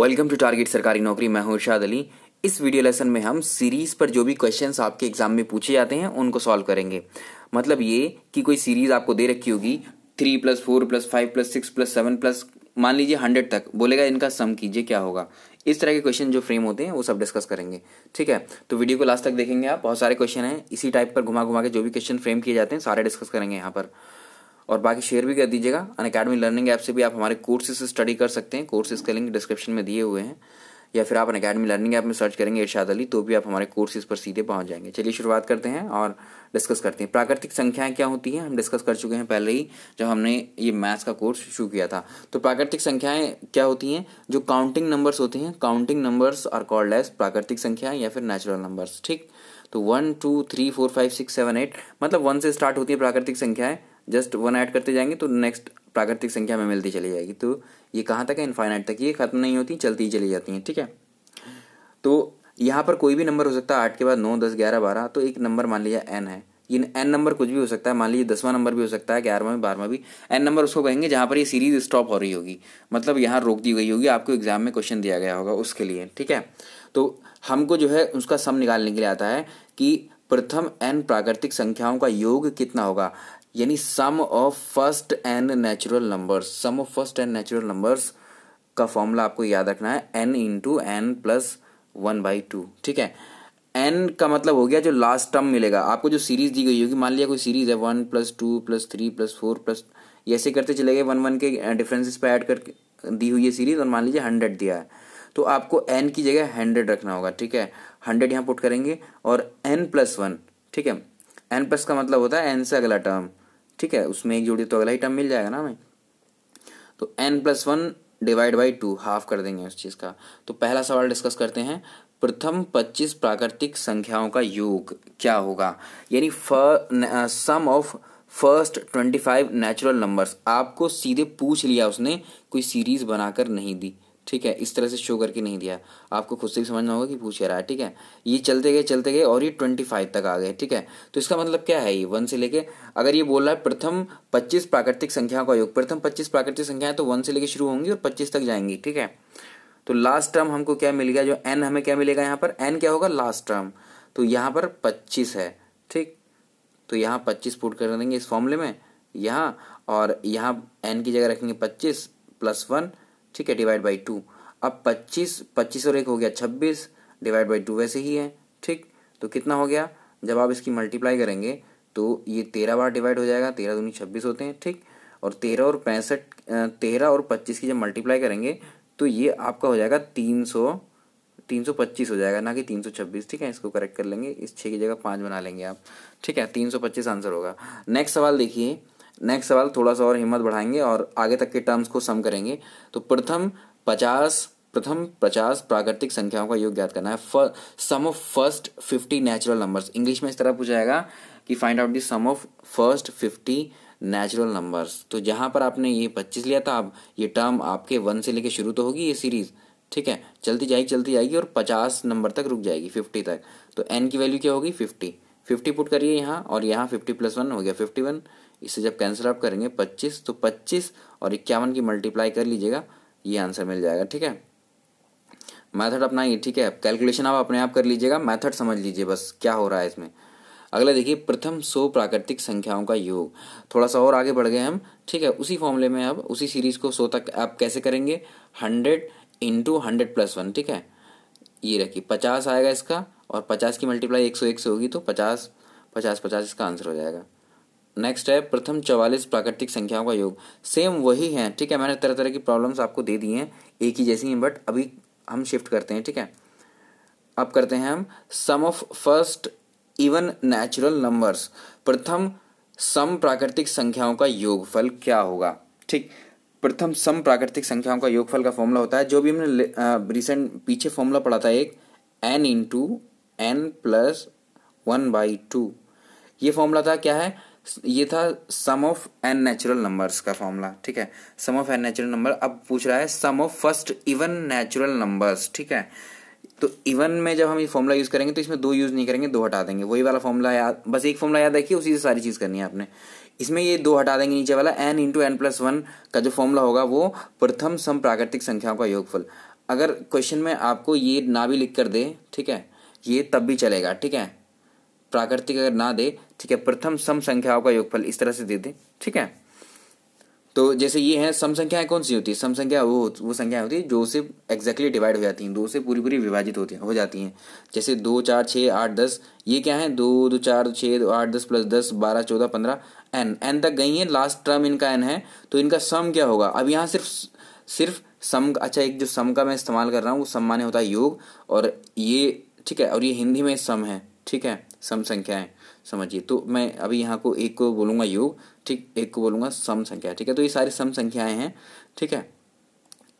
welcome to target सरकारी नौकरी मैं हूं इर्शाद अली इस वीडियो लेसन में हम सीरीज़ पर जो भी क्वेश्चंस आपके एग्जाम में पूछे जाते हैं उनको सॉल्व करेंगे मतलब ये कि कोई सीरीज़ आपको दे रखी होगी three plus four plus five plus six plus seven plus मान लीजिए हंड्रेड तक बोलेगा इनका सम कीजिए क्या होगा इस तरह के क्वेश्चन जो फ्रेम होते हैं वो सब डिस्कस करेंगे ठीक है तो वीडियो को लास्ट तक देखेंगे आप बहुत सारे क्वेश्चन हैं इसी टाइप पर घुमा घुमा के जो भी क्वेश्चन फ्रेम किए जाते हैं सारे डिस्कस करेंगे यहाँ पर और बाकी शेयर भी कर दीजिएगा अन अकेडमी लर्निंग ऐप से भी आप हमारे कोर्सेज स्टडी कर सकते हैं कोर्सेज के लिंक डिस्क्रिप्शन में दिए हुए हैं या फिर आप अन अकेडमी लर्निंग ऐप में सर्च करेंगे इर्शाद अली तो भी आप हमारे कोर्सेज पर सीधे पहुंच जाएंगे चलिए शुरुआत करते हैं और डिस्कस करते हैं प्राकृतिक संख्याएं क्या होती हैं हम डिस्कस कर चुके हैं पहले ही जब हमने ये मैथ्स का कोर्स शुरू किया था तो प्राकृतिक संख्याएं क्या होती हैं जो काउंटिंग नंबर्स होते हैं counting numbers are called as प्राकृतिक संख्याएं या फिर नेचुरल नंबर्स ठीक तो one two three four five six seven eight मतलब वन से स्टार्ट होती है प्राकृतिक संख्याएं जस्ट वन ऐड करते जाएंगे तो नेक्स्ट प्राकृतिक संख्या हमें मिलती चली जाएगी तो ये कहाँ तक है इन्फाइनाइट तक ये ख़त्म नहीं होती चलती ही चली जाती हैं ठीक है तो यहाँ पर कोई भी नंबर हो सकता है आठ के बाद नौ दस ग्यारह बारह तो एक नंबर मान लिया एन है ये एन नंबर कुछ भी हो सकता है मान लीजिए दसवां नंबर भी हो सकता है ग्यारहवा भी बारहवा भी एन नंबर उसको कहेंगे जहाँ पर ये सीरीज स्टॉप हो रही होगी मतलब यहाँ रोक दी गई होगी आपको एग्जाम में क्वेश्चन दिया गया होगा उसके लिए ठीक है तो हमको जो है उसका सम निकालने के लिए आता है कि प्रथम एन प्राकृतिक संख्याओं का योग कितना होगा यानी sum of first n natural numbers sum of first n natural numbers का फॉर्मूला आपको याद रखना है n into n plus one by two ठीक है एन का मतलब हो गया जो लास्ट टर्म मिलेगा आपको जो सीरीज दी गई होगी मान लिया कोई सीरीज है one plus two plus three plus four plus ऐसे करते चले गए वन वन के डिफरेंसेस पे ऐड करके दी हुई है सीरीज और मान लीजिए हंड्रेड दिया है तो आपको एन की जगह हंड्रेड रखना होगा ठीक है हंड्रेड यहाँ पुट करेंगे और एन प्लस वन ठीक है एन प्लस का मतलब होता है एन से अगला टर्म ठीक है उसमें एक जोड़ी तो अगला ही टर्म मिल जाएगा ना हमें तो n plus one divide by two half कर देंगे उस चीज़ का तो पहला सवाल डिस्कस करते हैं प्रथम पच्चीस प्राकृतिक संख्याओं का योग क्या होगा यानी sum of first five natural numbers आपको सीधे पूछ लिया उसने कोई सीरीज बनाकर नहीं दी ठीक है इस तरह से शो करके नहीं दिया आपको खुद से भी समझना होगा कि पूछ रहा है ठीक है ये चलते गए चलते गए और ये ट्वेंटी फाइव तक आ गए ठीक है तो इसका मतलब क्या है ये वन से लेके अगर ये बोल रहा है प्रथम पच्चीस प्राकृतिक संख्याओं का योग प्रथम पच्चीस प्राकृतिक है तो वन से लेके शुरू होंगी और पच्चीस तक जाएंगी ठीक है तो लास्ट टर्म हमको क्या मिल गया जो एन हमें क्या मिलेगा यहाँ पर एन क्या होगा लास्ट टर्म तो यहाँ पर पच्चीस है ठीक तो यहाँ पच्चीस पुट कर देंगे इस फॉर्मूले में यहाँ और यहाँ एन की जगह रखेंगे पच्चीस प्लस वन ठीक है डिवाइड बाई टू अब पच्चीस पच्चीस और एक हो गया छब्बीस डिवाइड बाई टू वैसे ही है ठीक तो कितना हो गया जब आप इसकी मल्टीप्लाई करेंगे तो ये तेरह बार डिवाइड हो जाएगा तेरह दूनी छब्बीस होते हैं ठीक और तेरह और पैंसठ तेरह और पच्चीस की जब मल्टीप्लाई करेंगे तो ये आपका हो जाएगा तीन सौ तीन सौ पच्चीस हो जाएगा ना कि तीन सौ छब्बीस ठीक है इसको करेक्ट कर लेंगे इस छः की जगह पाँच बना लेंगे आप ठीक है तीन सौ पच्चीस आंसर होगा नेक्स्ट सवाल देखिए नेक्स्ट सवाल थोड़ा सा और हिम्मत बढ़ाएंगे और आगे तक के टर्म्स को सम करेंगे तो प्रथम पचास प्रथम पचास प्राकृतिक संख्याओं का योग ज्ञात करना है sum of first fifty natural numbers English में इस तरह पूछा जाएगा कि find out the sum of first fifty natural numbers तो जहां पर आपने ये पच्चीस लिया था अब ये टर्म आपके वन से लेके शुरू तो होगी ये सीरीज़ ठीक है चलती जाएगी चलती जाएगी और पचास नंबर तक रुक जाएगी फिफ्टी तक तो एन की वैल्यू क्या होगी फिफ्टी फिफ्टी पुट करिए यहाँ और यहाँ फिफ्टी प्लस वन हो गया फिफ्टी वन इसे जब कैंसिल आप करेंगे पच्चीस तो पच्चीस और इक्यावन की मल्टीप्लाई कर लीजिएगा ये आंसर मिल जाएगा ठीक है मैथड अपना ये ठीक है कैलकुलेशन आप अपने आप कर लीजिएगा मैथड समझ लीजिए बस क्या हो रहा है इसमें अगला देखिए प्रथम सौ प्राकृतिक संख्याओं का योग थोड़ा सा और आगे बढ़ गए हम ठीक है उसी फॉर्मूले में अब उसी सीरीज को सौ तक आप कैसे करेंगे hundred into hundred plus one ठीक है ये रखिए पचास आएगा इसका और पचास की मल्टीप्लाई एक सौ एक से होगी तो पचास पचास पचास इसका आंसर हो जाएगा नेक्स्ट है प्रथम चवालीस प्राकृतिक संख्याओं का योग सेम वही है ठीक है मैंने तरह तरह की प्रॉब्लम्स आपको दे दी हैं एक ही जैसी हैं बट अभी हम शिफ्ट करते हैं ठीक है अब करते हैं हम sum of first even natural numbers प्रथम सम प्राकृतिक संख्याओं का योगफल क्या होगा ठीक प्रथम सम प्राकृतिक संख्याओं का योगफल का फॉर्मूला होता है जो भी हमने रिसेंट पीछे फॉर्मूला पढ़ा था एक n into n plus one by two ये फॉर्मूला था क्या है ये था sum of n natural numbers का फॉर्मूला ठीक है sum of n natural number अब पूछ रहा है sum of first even natural numbers ठीक है तो इवन में जब हम ये फॉर्मूला यूज़ करेंगे तो इसमें दो यूज़ नहीं करेंगे दो हटा देंगे वही वाला फॉर्मूला याद बस एक फॉर्मूला याद रखिए उसी से सारी चीज़ करनी है आपने इसमें ये दो हटा देंगे नीचे वाला n into n plus one का जो फॉर्मूला होगा वो प्रथम सम प्राकृतिक संख्याओं का योगफल अगर क्वेश्चन में आपको ये ना भी लिख कर दे ठीक है ये तब भी चलेगा ठीक है प्राकृतिक अगर ना दे ठीक है प्रथम सम संख्याओं का योगफल इस तरह से दे दे ठीक है तो जैसे ये है सम संख्याएं कौन सी होती है सम संख्या वो वो संख्या होती है जो से एग्जैक्टली डिवाइड हो जाती हैं दो से पूरी पूरी विभाजित होती हो जाती हैं जैसे दो चार छः आठ दस ये क्या है दो दो चार छः दो आठ दस प्लस दस बारह चौदह पंद्रह एन एन तक गई है लास्ट टर्म इनका एन है तो इनका सम क्या होगा अब यहाँ सिर्फ सिर्फ सम अच्छा एक जो सम का मैं इस्तेमाल कर रहा हूँ वो सम माने होता है योग और ये ठीक है और ये हिंदी में सम है ठीक है सम है समझिए तो मैं अभी यहाँ को एक को बोलूँगा योग ठीक एक को बोलूँगा सम संख्या ठीक है तो ये सारी सम संख्याएं हैं ठीक है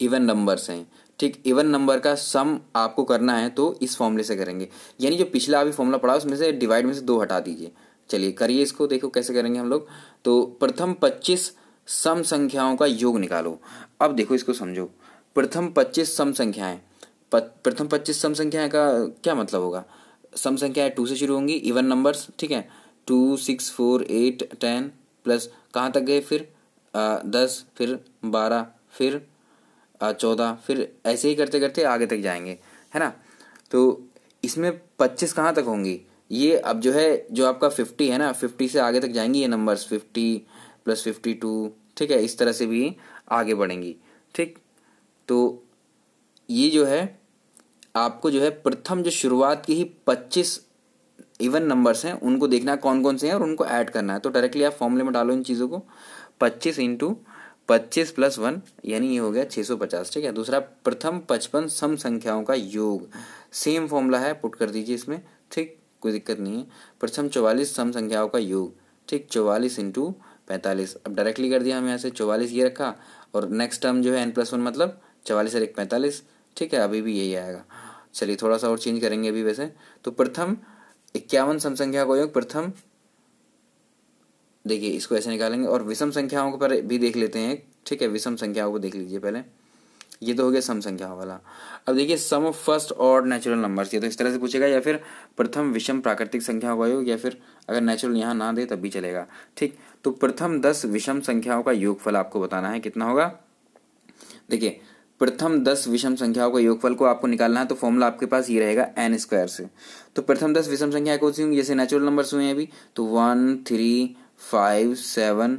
इवन नंबर्स हैं ठीक इवन नंबर का सम आपको करना है तो इस फॉर्मूले से करेंगे यानी जो पिछला अभी फॉर्मूला पढ़ा उसमें से डिवाइड में से दो हटा दीजिए चलिए करिए इसको देखो कैसे करेंगे हम लोग तो प्रथम पच्चीस सम संख्याओं का योग निकालो अब देखो इसको समझो प्रथम पच्चीस सम संख्याएं प्रथम पच्चीस सम संख्याएं का क्या मतलब होगा सम संख्या है टू से शुरू होंगी इवन नंबर्स ठीक है two six four eight ten plus कहाँ तक गए फिर आ, दस फिर बारह फिर चौदह फिर ऐसे ही करते करते आगे तक जाएंगे है ना तो इसमें पच्चीस कहाँ तक होंगी ये अब जो है जो आपका फिफ्टी है ना फिफ्टी से आगे तक जाएंगी ये numbers fifty plus fifty two ठीक है इस तरह से भी आगे बढ़ेंगी ठीक तो ये जो है आपको जो है प्रथम जो शुरुआत की ही पच्चीस इवन नंबर्स हैं उनको देखना है कौन कौन से हैं और उनको ऐड करना है तो डायरेक्टली आप फॉर्मूले में डालो इन चीज़ों को पच्चीस इंटू पच्चीस प्लस वन यानी ये हो गया छः सौ पचास ठीक है दूसरा प्रथम पचपन सम संख्याओं का योग सेम फॉर्मूला है पुट कर दीजिए इसमें ठीक कोई दिक्कत नहीं है प्रथम चौवालीस सम संख्याओं का योग ठीक चौवालीस इंटू पैंतालीस अब डायरेक्टली कर दिया हम यहाँ से चौवालीस ये रखा और नेक्स्ट टर्म जो है एन प्लस वन मतलब चवालीस और एक पैंतालीस ठीक है अभी भी यही आएगा चलिए थोड़ा सा और चेंज करेंगे अभी वैसे तो प्रथम इक्यावन सम संख्या योग प्रथम देखिए इसको ऐसे निकालेंगे और विषम संख्याओं पर भी देख लेते हैं ठीक है विषम संख्याओं को देख लीजिए पहले ये तो हो गया सम संख्या वाला अब देखिए सम ऑफ फर्स्ट और नेचुरल नंबर्स ये तो इस तरह से पूछेगा या फिर प्रथम विषम प्राकृतिक संख्या का योग या फिर अगर नेचुरल यहाँ ना दे तब भी चलेगा ठीक तो प्रथम दस विषम संख्याओं का योगफल आपको बताना है कितना होगा देखिए प्रथम दस विषम संख्याओं का योगफल को आपको निकालना है तो फॉर्मूला आपके पास ये रहेगा एन स्क्वायर से तो प्रथम दस विषम संख्याएं कौन सी होंगी जैसे नेचुरल नंबर्स हुए हैं अभी तो one three five seven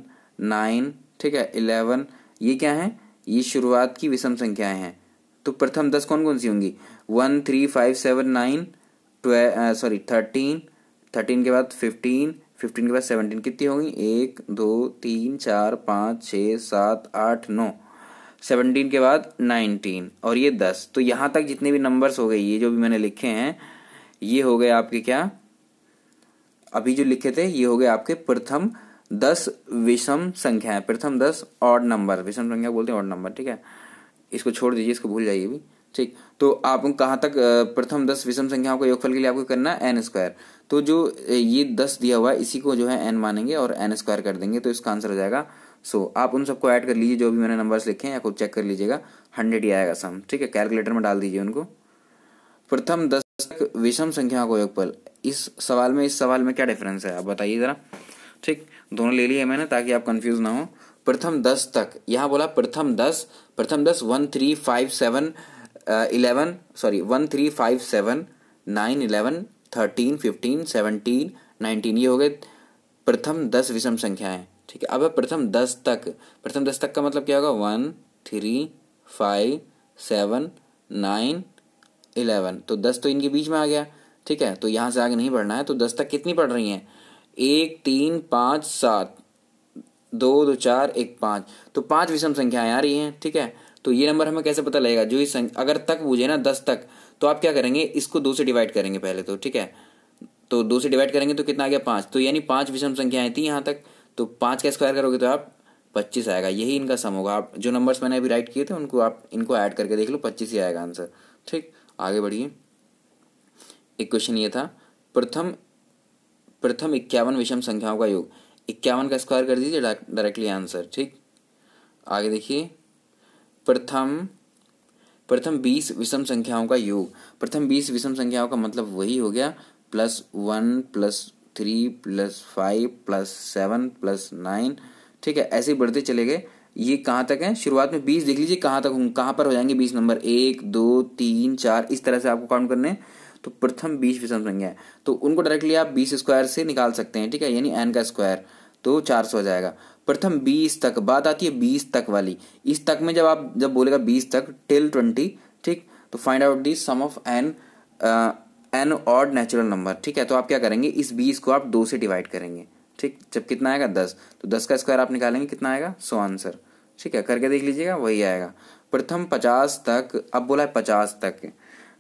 nine ठीक है इलेवन ये क्या है ये शुरुआत की विषम संख्याएं हैं तो प्रथम दस कौन कौन सी होंगी one three five seven nine ट्वे सॉरी थर्टीन थर्टीन के बाद फिफ्टीन फिफ्टीन के बाद सेवनटीन कितनी होंगी एक दो तीन चार पाँच छः सात आठ नौ सेवनटीन के बाद नाइनटीन और ये दस तो यहाँ तक जितने भी नंबर्स हो गए ये जो भी मैंने लिखे हैं ये हो गए आपके क्या अभी जो लिखे थे ये हो गए आपके प्रथम दस विषम संख्या प्रथम दस ऑड नंबर विषम संख्या बोलते हैं ऑड नंबर ठीक है इसको छोड़ दीजिए इसको भूल जाइए भी ठीक तो आप कहां तक प्रथम दस विषम संख्याओं को योगफल के लिए आपको करना है एन स्क्वायर तो जो ये दस दिया हुआ है इसी को जो है एन मानेंगे और एन स्क्वायर कर देंगे तो इसका आंसर हो जाएगा सो so, आप उन सबको ऐड कर लीजिए जो भी मैंने नंबर्स लिखे हैं या खुद चेक कर लीजिएगा हंड्रेड ही आएगा सम ठीक है कैलकुलेटर में डाल दीजिए उनको प्रथम दस तक विषम संख्याओं का योगफल इस सवाल में इस सवाल में क्या डिफरेंस है आप बताइए ज़रा ठीक दोनों ले लिए मैंने ताकि आप कंफ्यूज ना हो प्रथम दस तक यहाँ बोला प्रथम दस प्रथम दस one three five seven eleven sorry one three five seven nine eleven thirteen fifteen seventeen nineteen ये हो गए प्रथम दस विषम संख्याएं ठीक है अब है प्रथम दस तक प्रथम दस तक का मतलब क्या होगा one three five seven nine eleven तो दस तो इनके बीच में आ गया ठीक है तो यहां से आगे नहीं बढ़ना है तो दस तक कितनी पढ़ रही हैं एक तीन पाँच सात दो दो चार एक पाँच तो पांच विषम संख्याएं आ रही हैं ठीक है तो ये नंबर हमें कैसे पता लगेगा जो इस अगर तक पूछे ना दस तक तो आप क्या करेंगे इसको दो से डिवाइड करेंगे पहले तो ठीक है तो दो से डिवाइड करेंगे तो कितना आ गया पांच तो यानी पांच विषम संख्याएं थी यहां तक तो पाँच का स्क्वायर करोगे तो आप पच्चीस आएगा यही इनका सम होगा आप जो नंबर्स मैंने अभी राइट किए थे उनको आप इनको ऐड करके देख लो पच्चीस ही आएगा आंसर ठीक आगे बढ़िए एक क्वेश्चन ये था प्रथम प्रथम इक्यावन विषम संख्याओं का योग इक्यावन का स्क्वायर कर दीजिए डायरेक्टली आंसर ठीक आगे देखिए प्रथम प्रथम बीस विषम संख्याओं का योग प्रथम बीस विषम संख्याओं का मतलब वही हो गया plus one plus three plus five plus seven plus nine ठीक है ऐसे ही बढ़ते चले गए ये कहाँ तक है शुरुआत में बीस देख लीजिए कहाँ तक होंगे कहाँ पर हो जाएंगे बीस नंबर एक दो तीन चार इस तरह से आपको काउंट करने तो प्रथम बीस विषम संख्या है तो उनको डायरेक्टली आप बीस स्क्वायर से निकाल सकते हैं ठीक है यानी एन का स्क्वायर तो चार सौ हो जाएगा प्रथम बीस तक बात आती है बीस तक वाली इस तक में जब आप जब बोलेगा बीस तक टिल ट्वेंटी ठीक तो find out the sum of n n odd natural number ठीक है तो आप क्या करेंगे इस बीस को आप दो से डिवाइड करेंगे ठीक जब कितना आएगा दस तो दस का स्क्वायर आप निकालेंगे कितना आएगा सो आंसर ठीक है करके देख लीजिएगा वही आएगा प्रथम पचास तक अब बोला है पचास तक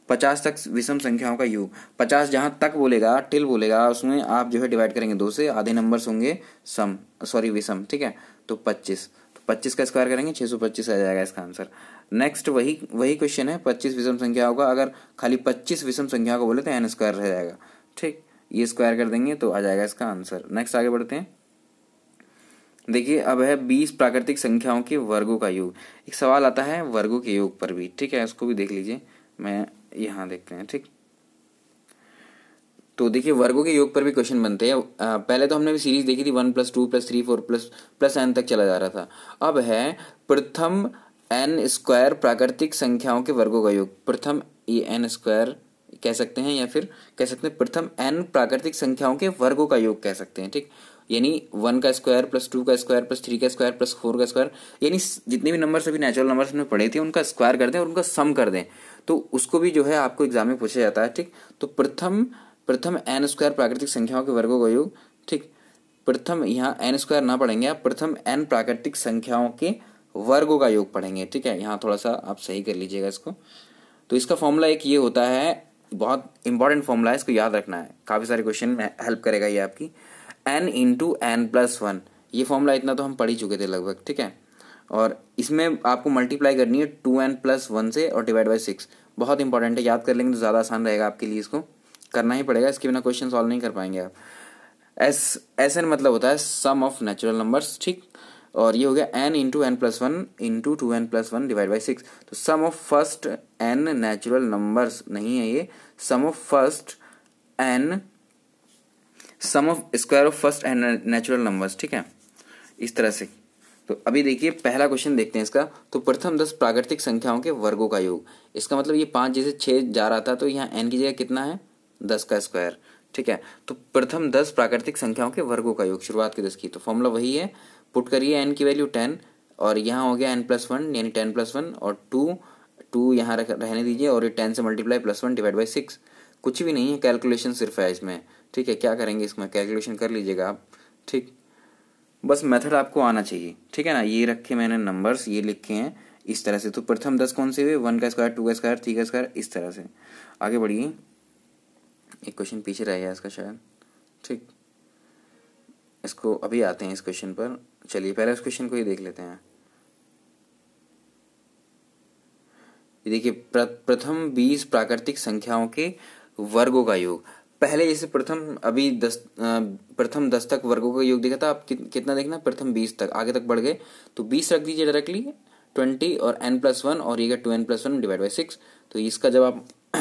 पचास तक विषम संख्याओं का योग पचास जहां तक बोलेगा टिल बोलेगा उसमें आप जो है डिवाइड करेंगे दो से आधे नंबर होंगे सम सॉरी विषम ठीक है तो पच्चीस तो पच्चीस का स्क्वायर करेंगे छह सौ पच्चीस आ जाएगा इसका आंसर नेक्स्ट वही वही क्वेश्चन है पच्चीस विषम संख्या होगा अगर खाली पच्चीस विषम संख्या को बोले तो एन स्क्वायर रह जाएगा ठीक ये स्क्वायर कर देंगे तो आ जाएगा इसका आंसर नेक्स्ट आगे बढ़ते हैं देखिए अब है बीस प्राकृतिक संख्याओं के वर्गों का योग एक सवाल आता है वर्गों के योग पर भी ठीक है उसको भी देख लीजिए मैं यहाँ देखते हैं ठीक तो देखिए वर्गों के योग पर भी क्वेश्चन बनते हैं पहले तो हमने भी सीरीज देखी थी one plus two plus three four plus plus n तक चला जा रहा था अब है प्रथम एन स्क्वायर प्राकृतिक संख्याओं के वर्गों का योग प्रथम एन स्क्वायर कह सकते हैं या फिर कह सकते हैं प्रथम एन प्राकृतिक संख्याओं के वर्गों का योग कह सकते हैं ठीक यानी वन का स्क्वायर प्लस टू का स्क्वायर प्लस थ्री का स्क्वायर प्लस फोर का स्क्वायर यानी जितने भी नंबर सभी नेचुरल नंबर हमने पढ़े थे उनका स्क्वायर कर दें और उनका सम कर दें तो उसको भी जो है आपको एग्जाम में पूछा जाता है ठीक तो प्रथम प्रथम एन स्क्वायर प्राकृतिक संख्याओं के वर्गों का योग ठीक प्रथम यहाँ एन स्क्वायर ना पढ़ेंगे आप प्रथम एन प्राकृतिक संख्याओं के वर्गों का योग पढ़ेंगे ठीक है यहाँ थोड़ा सा आप सही कर लीजिएगा इसको तो इसका फॉर्मूला एक ये होता है बहुत इंपॉर्टेंट फॉर्मूला है इसको याद रखना है काफ़ी सारे क्वेश्चन में हेल्प करेगा ये आपकी n into n plus one ये फॉर्मूला इतना तो हम पढ़ ही चुके थे लगभग ठीक है और इसमें आपको मल्टीप्लाई करनी है टू एन प्लस वन से और डिवाइड बाई सिक्स बहुत इंपॉर्टेंट है याद कर लेंगे तो ज़्यादा आसान रहेगा आपके लिए इसको करना ही पड़ेगा इसके बिना क्वेश्चन सॉल्व नहीं कर पाएंगे आप एस एस एन मतलब होता है सम ऑफ नेचुरल नंबर्स ठीक और ये हो गया n into n plus one into two n plus one divide by six तो sum of first n natural numbers नहीं है ये sum of first n sum of square of first n natural numbers ठीक है इस तरह से तो अभी देखिए पहला क्वेश्चन देखते हैं इसका तो प्रथम दस प्राकृतिक संख्याओं के वर्गों का योग इसका मतलब ये पांच जैसे छह जा रहा था तो यहाँ एन की जगह कितना है दस का स्क्वायर ठीक है तो प्रथम दस प्राकृतिक संख्याओं के वर्गों का योग शुरुआत के दस की तो फॉर्मूला वही है पुट करिए एन की वैल्यू टेन और यहाँ हो गया एन प्लस वन यानी टेन प्लस वन और टू टू यहाँ रहने दीजिए और ये टेन से multiply plus one divide by six कुछ भी नहीं है कैलकुलेशन सिर्फ है इसमें ठीक है क्या करेंगे इसमें कैलकुलेशन कर लीजिएगा आप ठीक बस मेथड आपको आना चाहिए ठीक है ना ये रखे मैंने नंबर्स ये लिखे हैं इस तरह से तो प्रथम दस कौन से हुए वन का स्क्वायर टू का स्क्वायर थ्री का स्क्वायर इस तरह से आगे बढ़िए एक क्वेश्चन पीछे रह गया इसका शायद ठीक इसको अभी आते हैं इस क्वेश्चन पर चलिए पहले उस क्वेश्चन को ही देख लेते हैं देखिए प्र, प्रथम बीस प्राकृतिक संख्याओं के वर्गों का योग पहले जैसे प्रथम अभी दस प्रथम दस तक वर्गों का योग देखा था आप कि, कितना देखना प्रथम बीस तक आगे तक बढ़ गए तो बीस रख दीजिए डायरेक्टली ट्वेंटी और एन प्लस वन और ये two n plus one divide by six तो इसका जब आप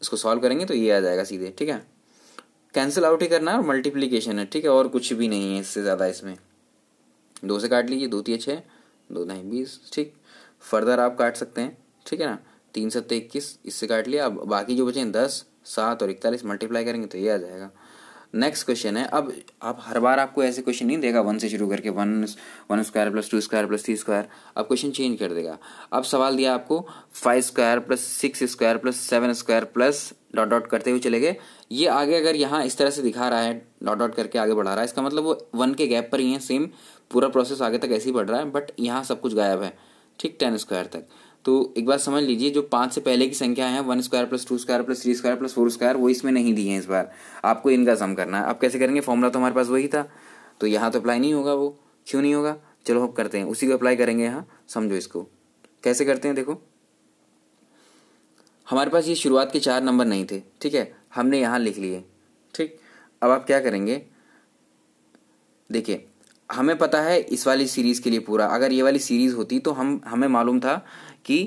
इसको सॉल्व करेंगे तो ये आ जाएगा सीधे ठीक है कैंसिल आउट ही करना और मल्टीप्लीकेशन है ठीक है और कुछ भी नहीं है इससे ज़्यादा इसमें दो से काट लीजिए दो तीन छः दो नहीं बीस ठीक फर्दर आप काट सकते हैं ठीक है ना तीन सत्तर इक्कीस इससे काट लिया अब बाकी जो बचे हैं दस सात और इकतालीस मल्टीप्लाई करेंगे तो ये आ जाएगा नेक्स्ट क्वेश्चन है अब आप हर बार आपको ऐसे क्वेश्चन नहीं देगा वन से शुरू करके one one square plus two square plus three square अब क्वेश्चन चेंज कर देगा अब सवाल दिया आपको five square plus six square plus seven square plus dot dot करते हुए चले गए ये आगे अगर यहाँ इस तरह से दिखा रहा है डॉट डॉट करके आगे बढ़ा रहा है इसका मतलब वो वन के गैप पर ही है सेम पूरा प्रोसेस आगे तक ऐसे ही बढ़ रहा है बट यहाँ सब कुछ गायब है ठीक टेन स्क्वायर तक तो एक बार समझ लीजिए जो पाँच से पहले की संख्या है one square plus two square plus three square plus four square वो इसमें नहीं दिए हैं इस बार आपको इनका सम करना है आप कैसे करेंगे फॉर्मूला तो हमारे पास वही था तो यहाँ तो अप्लाई नहीं होगा वो क्यों नहीं होगा चलो हम करते हैं उसी को अप्लाई करेंगे यहाँ समझो इसको कैसे करते हैं देखो हमारे पास ये शुरुआत के चार नंबर नहीं थे ठीक है हमने यहाँ लिख लिए ठीक अब आप क्या करेंगे देखिए हमें पता है इस वाली सीरीज़ के लिए पूरा अगर ये वाली सीरीज़ होती तो हम हमें मालूम था कि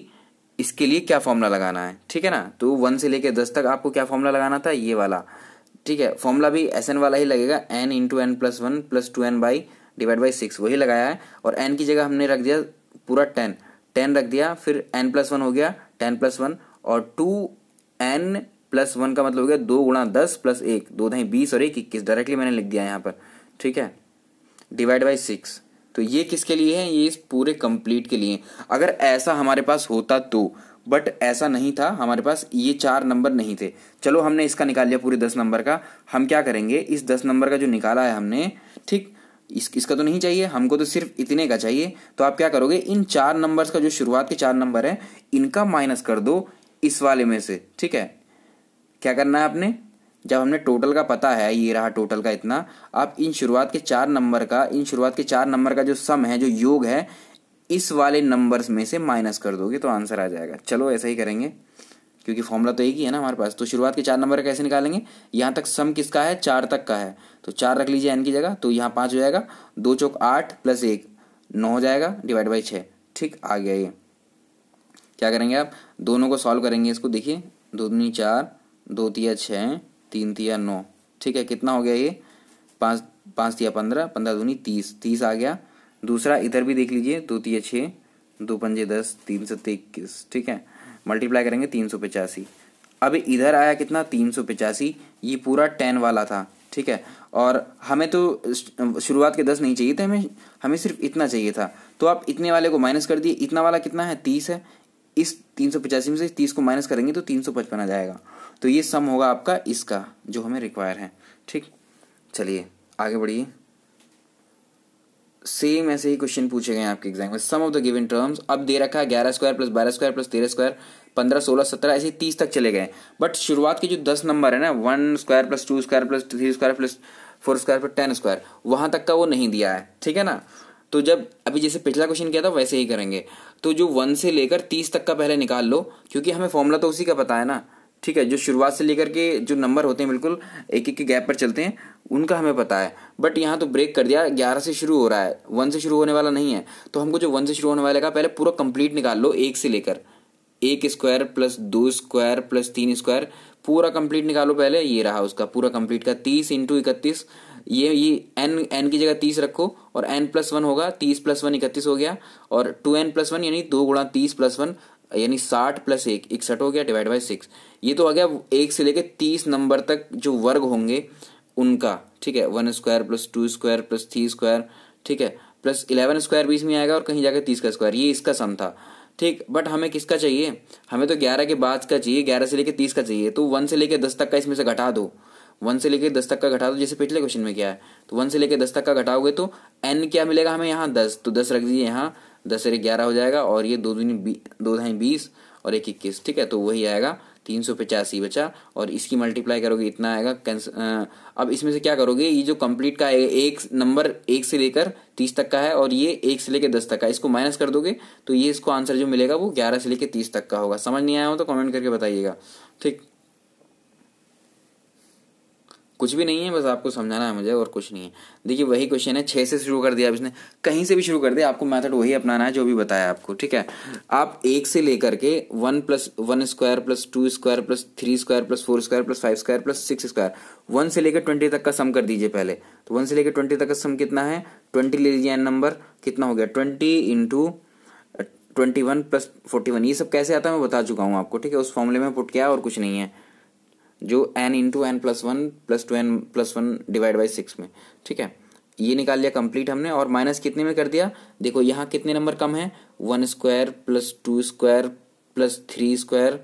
इसके लिए क्या फॉर्मूला लगाना है ठीक है ना तो वन से लेकर दस तक आपको क्या फॉर्मूला लगाना था ये वाला ठीक है फॉर्मूला भी एस एन वाला ही लगेगा n into n plus one plus two n by divide by six वही लगाया है और एन की जगह हमने रख दिया पूरा टेन टेन रख दिया फिर एन प्लस वन हो गया टेन प्लस वन और टू एन प्लस वन का मतलब हो गया दो गुणा दस प्लस एक दो दही बीस और एक इक्कीस डायरेक्टली मैंने लिख दिया यहाँ पर ठीक है डिवाइड बाई सिक्स तो ये किसके लिए है ये इस पूरे कंप्लीट के लिए अगर ऐसा हमारे पास होता तो बट ऐसा नहीं था हमारे पास ये चार नंबर नहीं थे चलो हमने इसका निकाल लिया पूरे दस नंबर का हम क्या करेंगे इस दस नंबर का जो निकाला है हमने ठीक इस इसका तो नहीं चाहिए हमको तो सिर्फ इतने का चाहिए तो आप क्या करोगे इन चार नंबर्स का जो शुरुआत के चार नंबर है इनका माइनस कर दो इस वाले में से ठीक है क्या करना है आपने जब हमने टोटल का पता है ये रहा टोटल का इतना अब इन शुरुआत के चार नंबर का इन शुरुआत के चार नंबर का जो सम है जो योग है इस वाले नंबर्स में से माइनस कर दोगे तो आंसर आ जाएगा चलो ऐसा ही करेंगे क्योंकि फॉर्मूला तो एक ही है ना हमारे पास तो शुरुआत के चार नंबर कैसे निकालेंगे यहाँ तक सम किसका है चार तक का है तो चार रख लीजिए एन की जगह तो यहाँ पाँच हो जाएगा दो चौक आठ प्लस एक नौ हो जाएगा डिवाइड बाई छः ठीक आ गया ये क्या करेंगे आप दोनों को सॉल्व करेंगे इसको देखिए दो दूनी चार दो तीन छः तीन तिया नौ ठीक है कितना हो गया ये पाँच पाँच तिया पंद्रह पंद्रह दूनी तीस तीस आ गया दूसरा इधर भी देख लीजिए दो तिया छः दो पंजे दस तीन सत्ते इक्कीस ठीक है मल्टीप्लाई करेंगे तीन सौ पचासी अब इधर आया कितना तीन सौ पचासी ये पूरा टेन वाला था ठीक है और हमें तो शुरुआत के दस नहीं चाहिए थे हमें हमें सिर्फ इतना चाहिए था तो आप इतने वाले को माइनस कर दिए इतना वाला कितना है तीस है इस तीन सौ पचासी में से तीस को माइनस करेंगे तो तीन सौ पचपन आ जाएगा तो ये सम होगा आपका इसका जो हमें रिक्वायर है ठीक चलिए आगे बढ़िए सेम ऐसे ही क्वेश्चन पूछे गए हैं आपके एग्जाम में sum of the given terms अब दे रखा है ग्यारह स्क्वायर प्लस बारह स्क्वायर प्लस तेरह स्क्वायर पंद्रह सोलह सत्रह ऐसे तीस तक चले गए बट शुरुआत के जो दस नंबर है ना one square plus two square plus three square plus four square plus ten square वहां तक का वो नहीं दिया है ठीक है ना तो जब अभी जैसे पिछला क्वेश्चन किया था वैसे ही करेंगे तो जो वन से लेकर तीस तक का पहले निकाल लो क्योंकि हमें फॉर्मूला तो उसी का पता है ना ठीक है जो शुरुआत से लेकर के जो नंबर होते हैं बिल्कुल एक एक के गैप पर चलते हैं उनका हमें पता है बट यहाँ तो ब्रेक कर दिया ग्यारह से शुरू हो रहा है वन से शुरू होने वाला नहीं है तो हमको जो वन से शुरू होने वाले का पहले पूरा कंप्लीट निकाल लो एक से लेकर एक स्क्वायर प्लस दो स्क्वायर प्लस तीन स्क्वायर पूरा कंप्लीट निकालो पहले ये रहा उसका पूरा कंप्लीट का तीस इंटू इकतीस ये ये एन एन की जगह तीस रखो और एन प्लस वन होगा तीस प्लस वन इकतीस हो गया और टू एन प्लस वन यानी दो गुणा तीस प्लस वन यानी साठ प्लस एक इकसठ हो गया डिवाइड बाई सिक्स ये तो आ गया एक से लेकर तीस नंबर तक जो वर्ग होंगे उनका ठीक है one square plus two square plus three square ठीक है प्लस इलेवन स्क्वायर बीच में आएगा और कहीं जाकर तीस का स्क्वायर ये इसका सम था ठीक बट हमें किसका चाहिए हमें तो ग्यारह के बाद का चाहिए ग्यारह से लेकर तीस का चाहिए तो वन से लेकर दस तक का इसमें से घटा दो वन से लेकर दस तक का घटा दो जैसे पिछले क्वेश्चन में क्या है तो वन से लेकर दस तक का घटाओगे तो एन क्या मिलेगा हमें यहाँ दस तो दस रख दीजिए यहाँ दस एक ग्यारह हो जाएगा और ये दो दूनी दो ढाई बीस और एक इक्कीस ठीक है तो वही आएगा तीन सौ पचासी बचा और इसकी मल्टीप्लाई करोगे इतना आएगा कैंस अब इसमें से क्या करोगे ये जो कंप्लीट का एक नंबर एक से लेकर तीस तक का है और ये एक से लेकर दस तक का इसको माइनस कर दोगे तो ये इसको आंसर जो मिलेगा वो ग्यारह से लेकर तीस तक का होगा समझ नहीं आया हो तो कमेंट करके बताइएगा ठीक कुछ भी नहीं है बस आपको समझाना है मुझे और कुछ नहीं है देखिए वही क्वेश्चन है छः से शुरू कर दिया आप इसने कहीं से भी शुरू कर दिया आपको मेथड वही अपनाना है जो भी बताया आपको ठीक है आप एक से लेकर के one plus one square plus two square plus three square plus four square plus five square plus six square one से लेकर ट्वेंटी तक का सम कर दीजिए पहले तो वन से लेकर ट्वेंटी तक का सम कितना है ट्वेंटी ले लीजिए एन नंबर कितना हो गया twenty into twenty one plus forty one ये सब कैसे आता है मैं बता चुका हूँ आपको ठीक है उस फॉर्मूले में पुट किया और कुछ नहीं है जो n into n plus one plus two n plus one divide by six में ठीक है ये निकाल लिया कंप्लीट हमने और माइनस कितने में कर दिया देखो यहाँ कितने नंबर कम है one square plus two square plus three square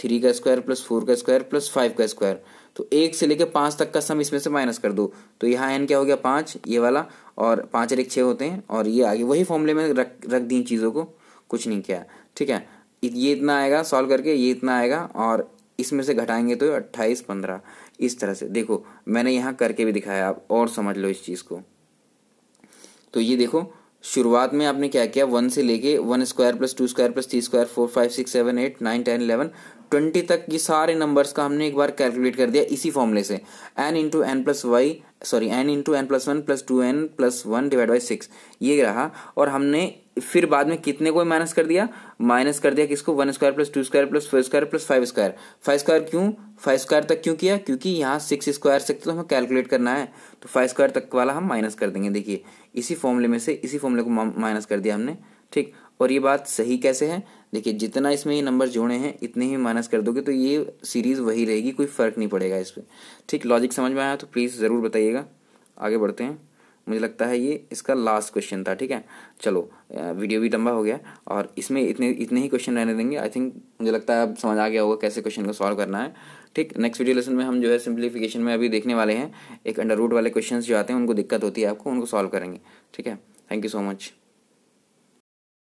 three का स्क्वायर प्लस फोर का स्क्वायर प्लस फाइव का स्क्वायर तो एक से लेकर पाँच तक का सम इसमें से माइनस कर दो तो यहाँ एन क्या हो गया पाँच ये वाला और पाँच एक छः होते हैं और ये आगे वही फॉर्मूले में रख रख दी चीज़ों को कुछ नहीं किया ठीक है ये इतना आएगा सॉल्व करके ये इतना आएगा और इसमें से घटाएंगे तो अट्ठाईस पंद्रह इस तरह से देखो मैंने यहाँ करके भी दिखाया आप और समझ लो इस चीज़ को तो ये देखो शुरुआत में आपने क्या किया वन से लेके one square plus two square plus three square four five six seven eight nine ten eleven twenty तक ये सारे नंबर्स का हमने एक बार कैलकुलेट कर दिया इसी फॉर्मूले से n into n plus y sorry n into n plus one plus two n plus one divide by six ये रहा और हमने फिर बाद में कितने को माइनस कर दिया माइनस कर दिया किसको one square plus two square plus four square plus five square five square क्यों फाइव स्क्वायर तक क्यों किया क्योंकि यहाँ सिक्स स्क्वायर से तो हमें कैलकुलेट करना है तो फाइव स्क्वायर तक वाला हम माइनस कर देंगे देखिए इसी फॉर्मूले में से इसी फॉर्मूले को माइनस कर दिया हमने ठीक और ये बात सही कैसे है देखिए जितना इसमें ये नंबर जोड़े हैं इतने ही माइनस कर दोगे तो ये सीरीज़ वही रहेगी कोई फ़र्क नहीं पड़ेगा इस पर ठीक लॉजिक समझ में आया तो प्लीज़ ज़रूर बताइएगा आगे बढ़ते हैं मुझे लगता है ये इसका लास्ट क्वेश्चन था ठीक है चलो वीडियो भी लंबा हो गया और इसमें इतने इतने ही क्वेश्चन रहने देंगे आई थिंक मुझे लगता है अब समझ आ गया होगा कैसे क्वेश्चन को सॉल्व करना है ठीक नेक्स्ट वीडियो लेसन में हम जो है सिंप्लीफिकेशन में अभी देखने वाले हैं एक अंडर रूट वाले क्वेश्चन जो आते हैं उनको दिक्कत होती है आपको उनको सॉल्व करेंगे ठीक है थैंक यू सो मच